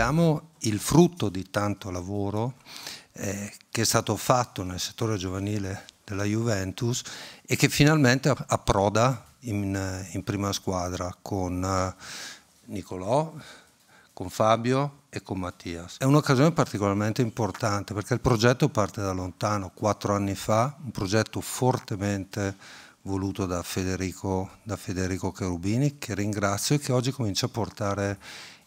constatiamo il frutto di tanto lavoro eh, che è stato fatto nel settore giovanile della Juventus e che finalmente approda in, in prima squadra con eh, Nicolò, con Fabio e con Mattias. È un'occasione particolarmente importante perché il progetto parte da lontano, quattro anni fa, un progetto fortemente voluto da Federico, da Federico Cherubini, che ringrazio e che oggi comincia a portare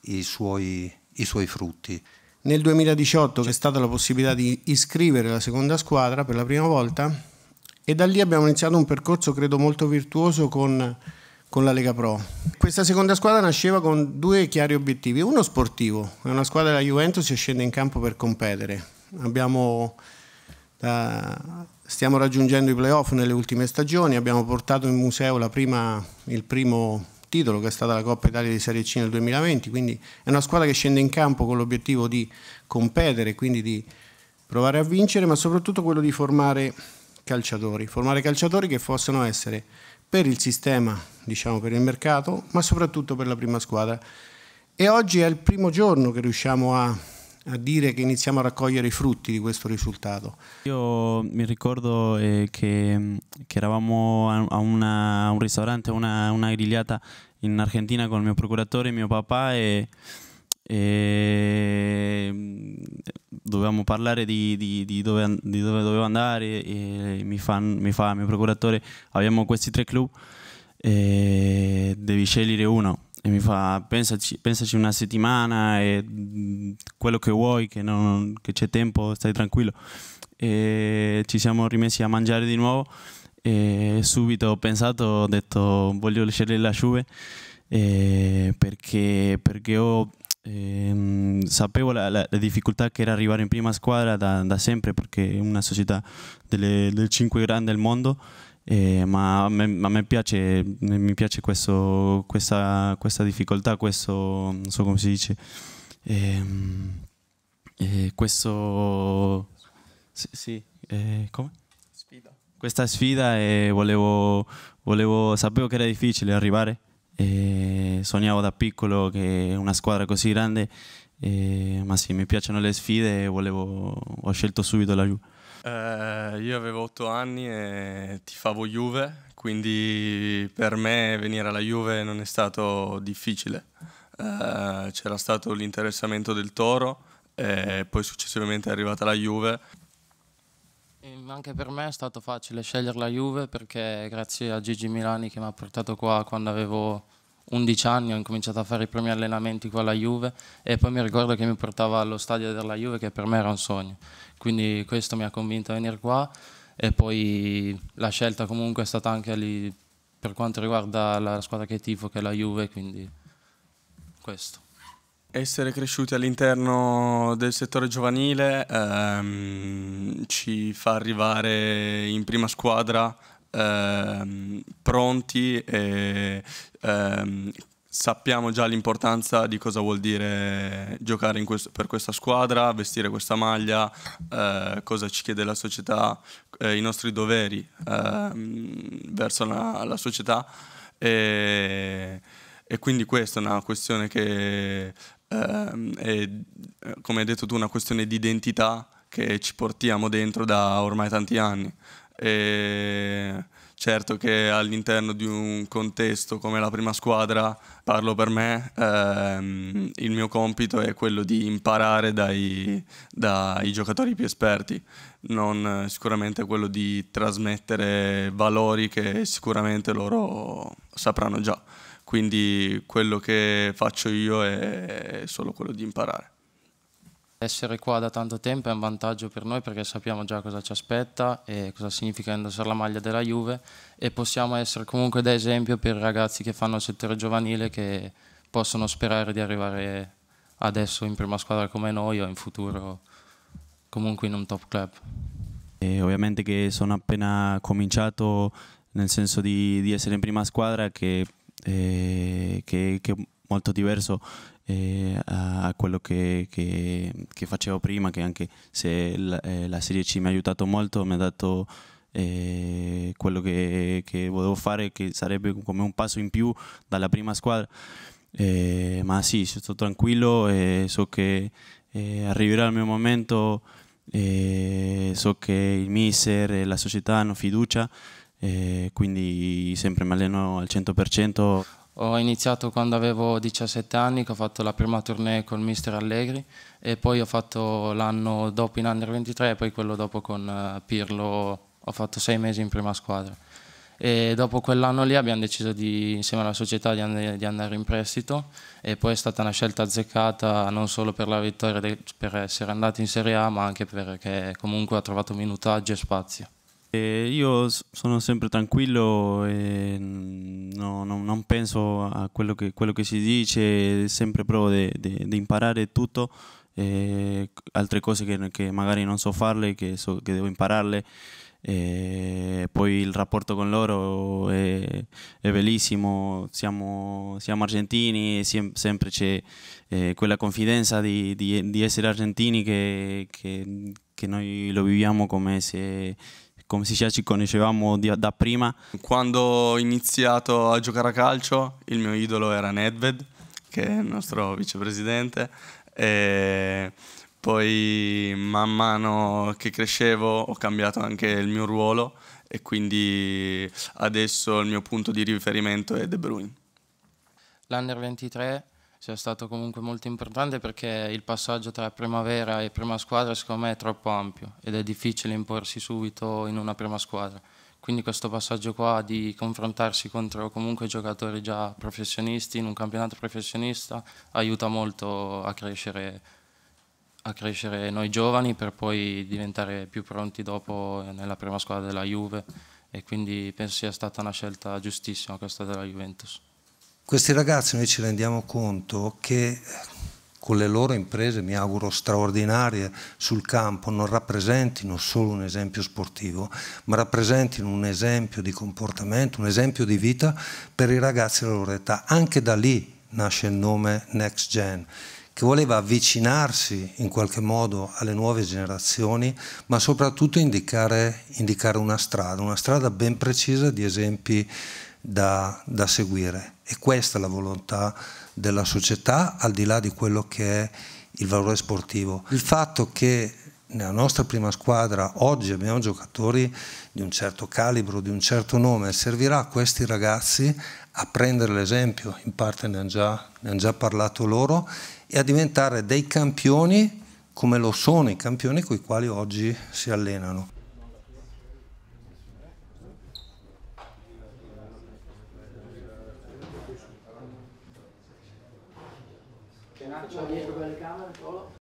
i suoi i suoi frutti. Nel 2018 c'è stata la possibilità di iscrivere la seconda squadra per la prima volta e da lì abbiamo iniziato un percorso credo molto virtuoso con, con la Lega Pro. Questa seconda squadra nasceva con due chiari obiettivi, uno sportivo, è una squadra della Juventus che scende in campo per competere. Abbiamo, da, eh, stiamo raggiungendo i playoff nelle ultime stagioni, abbiamo portato in museo prima, il primo titolo che è stata la Coppa Italia di Serie C nel 2020, quindi è una squadra che scende in campo con l'obiettivo di competere, quindi di provare a vincere, ma soprattutto quello di formare calciatori, formare calciatori che possano essere per il sistema, diciamo per il mercato, ma soprattutto per la prima squadra. E oggi è il primo giorno che riusciamo a a dire che iniziamo a raccogliere i frutti di questo risultato. Io mi ricordo eh, che, mm, che, eravamo a, una, a un ristorante, a una, una, grigliata in Argentina con il mio procuratore e mio papà e, e mm, dovevamo parlare di, di, di, dove, di, dove, dovevo andare e mi, fan, mi fa il mio procuratore abbiamo questi tre club e eh, devi scegliere uno e mi fa pensaci, pensaci una settimana e mm, quello che vuoi, che, non, che c'è tempo, stai tranquillo. E ci siamo rimessi a mangiare di nuovo e subito ho pensato, ho detto voglio lasciare la Juve eh, perché, perché ho, eh, sapevo la, la, la, difficoltà che era arrivare in prima squadra da, da sempre perché è una società delle, delle cinque grandi del mondo eh, ma a me, a me piace, mi piace questo, questa, questa, difficoltà, questo, non so come si dice, eh, eh, questo, sì, sì eh, come? Sfida. Questa sfida e volevo, volevo, sapevo che era difficile arrivare, sognavo da piccolo che una squadra così grande, eh, ma sì, mi piacciono le sfide e volevo, ho scelto subito la Juve. Eh, io avevo 8 anni e tifavo Juve, quindi per me venire alla Juve non è stato difficile. Eh, c'era stato l'interessamento del Toro e poi successivamente è arrivata la Juve. Anche per me è stato facile scegliere la Juve perché grazie a Gigi Milani che mi ha portato qua quando avevo 11 anni ho incominciato a fare i primi allenamenti con la Juve e poi mi ricordo che mi portava allo stadio della Juve che per me era un sogno. Quindi questo mi ha convinto a venire qua e poi la scelta comunque è stata anche lì per quanto riguarda la squadra che tifo che è la Juve, quindi questo. Essere cresciuti all'interno del settore giovanile ehm, ci fa arrivare in prima squadra ehm, pronti e ehm, sappiamo già l'importanza di cosa vuol dire giocare questo, per questa squadra, vestire questa maglia, eh, cosa ci chiede la società, eh, i nostri doveri eh, verso la, la società. E, e, quindi questa è una questione che ehm, è, come hai detto tu, una questione di identità che ci portiamo dentro da ormai tanti anni e certo che all'interno di un contesto come la prima squadra, parlo per me, ehm, il mio compito è quello di imparare dai, dai giocatori più esperti, non sicuramente quello di trasmettere valori che sicuramente loro sapranno già. Quindi quello che faccio io è solo quello di imparare. Essere qua da tanto tempo è un vantaggio per noi perché sappiamo già cosa ci aspetta e cosa significa indossare la maglia della Juve e possiamo essere comunque da esempio per i ragazzi che fanno il settore giovanile che possono sperare di arrivare adesso in prima squadra come noi o in futuro comunque in un top club. E ovviamente che sono appena cominciato nel senso di, di essere in prima squadra che eh, è molto diverso eh, a quello che, che, che, facevo prima, che anche se la, eh, la, Serie C mi ha aiutato molto, mi ha dato eh, quello che, che, volevo fare, che sarebbe come un passo in più dalla prima squadra. ma sì, sto tranquillo e so che eh, arriverà il mio momento, so che il mister e la società hanno fiducia. quindi sempre mi alleno al 100%. Ho iniziato quando avevo 17 anni, che ho fatto la prima tournée con Mister Allegri e poi ho fatto l'anno dopo in Under 23 e poi quello dopo con eh, Pirlo, ho fatto sei mesi in prima squadra. E dopo quell'anno lì abbiamo deciso di, insieme alla società di, andare in prestito e poi è stata una scelta azzeccata non solo per la vittoria, per essere andati in Serie A ma anche perché comunque ha trovato minutaggio e spazio io sono sempre tranquillo e no, no, non penso a quello che, quello che, si dice, sempre provo di imparare tutto, eh, altre cose che, che, magari non so farle, che, so, che devo impararle. Eh, poi il rapporto con loro è, è bellissimo, siamo, siamo argentini, siem, sempre c'è eh, quella confidenza di, di, di, essere argentini che, che noi lo viviamo come se come si dice ci conoscevamo da prima. Quando ho iniziato a giocare a calcio il mio idolo era Nedved, che è il nostro vicepresidente. E poi man mano che crescevo ho cambiato anche il mio ruolo e quindi adesso il mio punto di riferimento è De Bruyne. L'Under 23 sia stato comunque molto importante perché il passaggio tra primavera e prima squadra secondo me è troppo ampio ed è difficile imporsi subito in una prima squadra. Quindi questo passaggio qua di confrontarsi contro comunque giocatori già professionisti in un campionato professionista aiuta molto a crescere, a crescere noi giovani per poi diventare più pronti dopo nella prima squadra della Juve e quindi penso sia stata una scelta giustissima questa della Juventus. Questi ragazzi noi ci rendiamo conto che eh, con le loro imprese, mi auguro straordinarie, sul campo non rappresentino solo un esempio sportivo, ma rappresentino un esempio di comportamento, un esempio di vita per i ragazzi della loro età. Anche da lì nasce il nome Next Gen che voleva avvicinarsi in qualche modo alle nuove generazioni, ma soprattutto indicare, indicare una strada, una strada ben precisa di esempi da, da seguire. E questa è la volontà della società, al di là di quello che è il valore sportivo. Il fatto che nella nostra prima squadra oggi abbiamo giocatori di un certo calibro, di un certo nome, servirà a questi ragazzi a prendere l'esempio, in parte ne hanno, già, ne hanno già parlato loro, e a diventare dei campioni come lo sono i campioni con i quali oggi si allenano. C'è un attimo dietro quelle camere, solo.